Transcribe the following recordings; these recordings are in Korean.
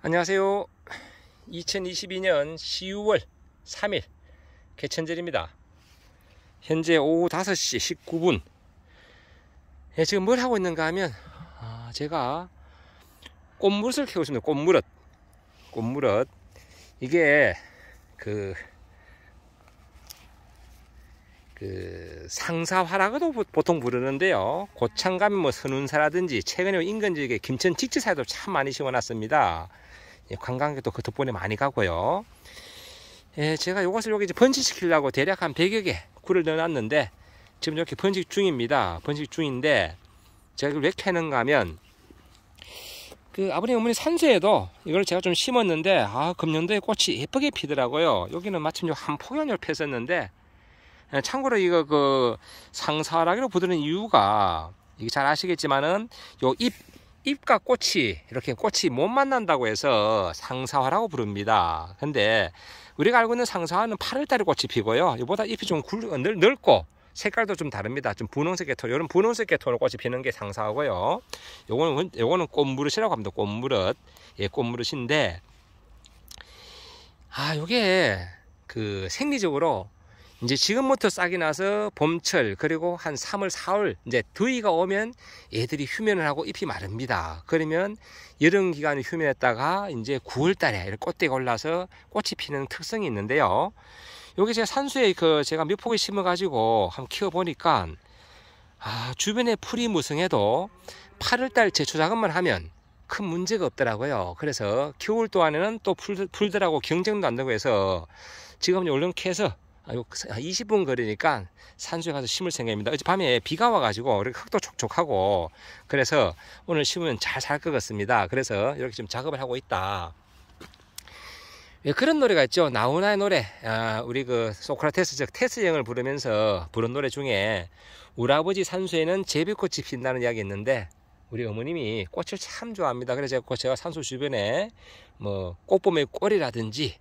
안녕하세요. 2022년 10월 3일 개천절입니다. 현재 오후 5시 19분 예, 지금 뭘 하고 있는가 하면 아, 제가 꽃무릇을 캐고 있습니다. 꽃무릇 꽃무릇 이게 그그 상사화라고도 보통 부르는데요. 고창 감이뭐 선운사라든지 최근에 인근 지역에 김천 직지사도 에참 많이 심어놨습니다. 예, 관광객도 그 덕분에 많이 가고요. 예, 제가 이것을 여기 이제 번식시키려고 대략 한 100여 개 굴을 넣어놨는데 지금 이렇게 번식 중입니다. 번식 중인데 제가 이걸 왜 캐는가 하면 그 아버님 어머니 산소에도 이걸 제가 좀 심었는데 아 금년도에 꽃이 예쁘게 피더라고요. 여기는 마침 요한 포연을 폈었는데 예, 참고로 이거 그 상사라기로 부르는 이유가 이게 잘 아시겠지만은 요잎 잎과 꽃이 이렇게 꽃이 못 만난다고 해서 상사화라고 부릅니다. 근데 우리가 알고 있는 상사화는 8월달에 꽃이 피고요. 이보다 잎이 좀 굵, 늘, 넓고 색깔도 좀 다릅니다. 좀 분홍색 계통, 이런 분홍색 계통으로 꽃이 피는 게상사화고요 요거는, 요거는 꽃무릇이라고 합니다. 꽃무릇. 예, 꽃무릇인데, 아, 요게 그 생리적으로 이제 지금부터 싹이 나서 봄철 그리고 한 3월 4월 이제 더위가 오면 애들이 휴면을 하고 잎이 마릅니다 그러면 여름 기간에 휴면했다가 이제 9월 달에 꽃대가 올라서 꽃이 피는 특성이 있는데요 여기 제가 산수에 그 제가 몇 포기 심어 가지고 한번 키워 보니까 아 주변에 풀이 무성해도 8월달 제초 작업만 하면 큰 문제가 없더라고요. 그래서 겨울 동안에는 또 풀, 풀들하고 경쟁도 안 되고 해서 지금 얼른 캐서 20분 거리니까 산수에 가서 심을 생각입니다. 어제 밤에 비가 와가지고 이렇게 흙도 촉촉하고 그래서 오늘 심으면 잘 살 것 같습니다. 그래서 이렇게 지금 작업을 하고 있다. 예, 그런 노래가 있죠. 나훈아의 노래. 아, 우리 그 소크라테스 즉 테스형을 부르면서 부른 노래 중에 우리 아버지 산수에는 제비꽃이 핀다는 이야기 있는데 우리 어머님이 꽃을 참 좋아합니다. 그래서 제가 산수 주변에 뭐 꽃봄의 꼬리라든지몇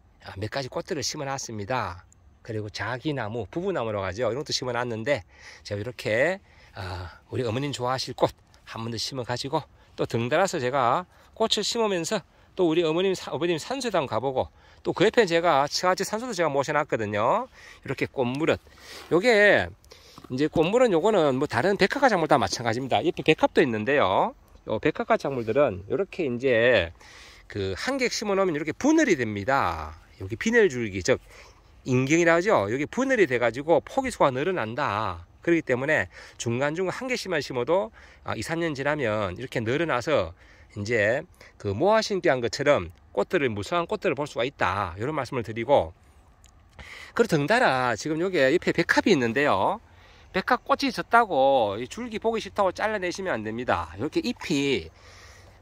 아, 가지 꽃들을 심어놨습니다. 그리고 자기나무, 부부나무라고 하죠. 이런 것도 심어놨는데 제가 이렇게 아, 우리 어머님 좋아하실 꽃 한 번 더 심어가지고 또 등달아서 제가 꽃을 심으면서 또 우리 어머님, 어머님 산수도 한번 가보고 또 그 옆에 제가 같이 산소도 제가 모셔놨거든요. 이렇게 꽃무릇. 요게 이제 꽃무릇 요거는 뭐 다른 백화가 작물 다 마찬가지입니다. 옆에 백합도 있는데요. 요백화가 작물들은 이렇게 이제 그 한 개 심어놓으면 이렇게 분열이 됩니다. 여기 비늘줄기 즉 인경이라 하죠. 여기 분열이 돼가지고 포기수가 늘어난다. 그렇기 때문에 중간중간 한 개씩만 심어도 2, 아, 3년 지나면 이렇게 늘어나서 이제 그 모아신기한 것처럼 꽃들을 무수한 꽃들을 볼 수가 있다. 이런 말씀을 드리고 그리고 등달아 지금 여기 옆에 백합이 있는데요. 백합 꽃이 졌다고 줄기 보기 싫다고 잘라내시면 안 됩니다. 이렇게 잎이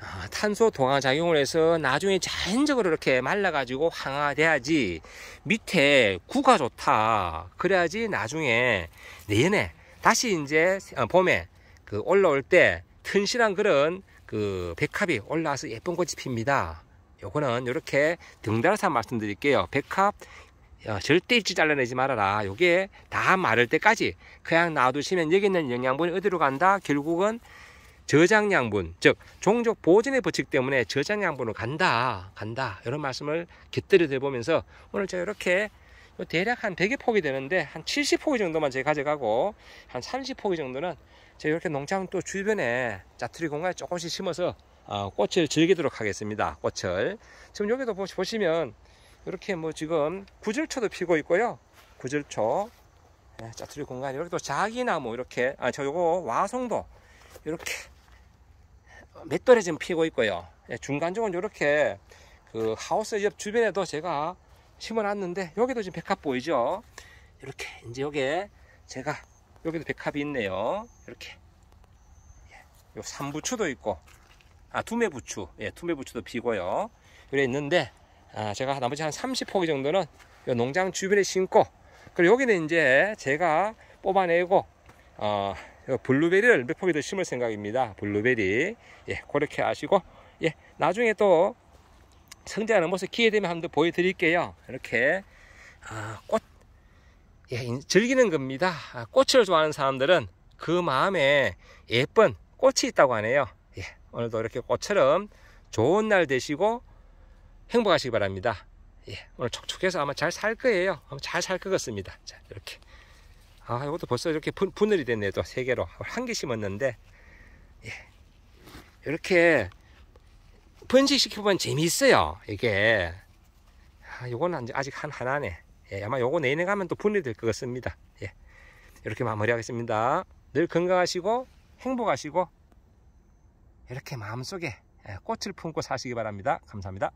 아, 탄소 동화 작용을 해서 나중에 자연적으로 이렇게 말라가지고 황화돼야지 밑에 구가 좋다 그래야지 나중에 내년에 다시 이제 어, 봄에 그 올라올 때 튼실한 그런 그 백합이 올라와서 예쁜 꽃이 핍니다 요거는 이렇게 등달아서 말씀드릴게요 백합 어, 절대 일찍 잘라내지 말아라 요게 다 마를 때까지 그냥 놔두시면 여기 있는 영양분이 어디로 간다 결국은 저장양분 즉 종족 보존의 법칙 때문에 저장양분으로 간다 간다 이런 말씀을 곁들여 드보면서 오늘 제가 이렇게 대략 한1 0 0개 포기 되는데 한 70포기 정도만 제가 가져가고 한 30포기 정도는 제가 이렇게 농장 또 주변에 자투리 공간에 조금씩 심어서 아, 꽃을 즐기도록 하겠습니다 꽃을 지금 여기도 보시면 이렇게 뭐 지금 구절초도 피고 있고요 구절초 자투리 예, 공간 뭐 이렇게 또 아, 자기나무 이렇게 아저 요거 와송도 이렇게 맷돌에 지금 피고 있고요. 예, 중간중은 이렇게 그 하우스 옆 주변에도 제가 심어놨는데 여기도 지금 백합 보이죠? 이렇게 이제 여기에 제가 여기도 백합이 있네요. 이렇게 예, 요 삼부추도 있고 아 두메부추 예 두메부추도 피고요. 그래 있는데 아, 제가 나머지 한 30포기 정도는 요 농장 주변에 심고 그리고 여기는 이제 제가 뽑아내고 어 어, 블루베리를 몇 포기 더 심을 생각입니다. 블루베리. 예, 그렇게 아시고, 예, 나중에 또 성장하는 모습 기회 되면 한번 더 보여드릴게요. 이렇게, 아, 꽃, 예, 즐기는 겁니다. 아, 꽃을 좋아하는 사람들은 그 마음에 예쁜 꽃이 있다고 하네요. 예, 오늘도 이렇게 꽃처럼 좋은 날 되시고 행복하시기 바랍니다. 예, 오늘 촉촉해서 아마 잘 살 거예요. 아마 잘 살 것 같습니다. 자, 이렇게. 아 이것도 벌써 이렇게 분, 분할이 됐네요 또 세 개로 한 개 심었는데 예. 이렇게 번식시켜보면 재미있어요 이게 아, 요거는 아직 한 하나네 예, 아마 요거 내내 가면 또 분해될 것 같습니다 예. 이렇게 마무리하겠습니다 늘 건강하시고 행복하시고 이렇게 마음속에 예, 꽃을 품고 사시기 바랍니다 감사합니다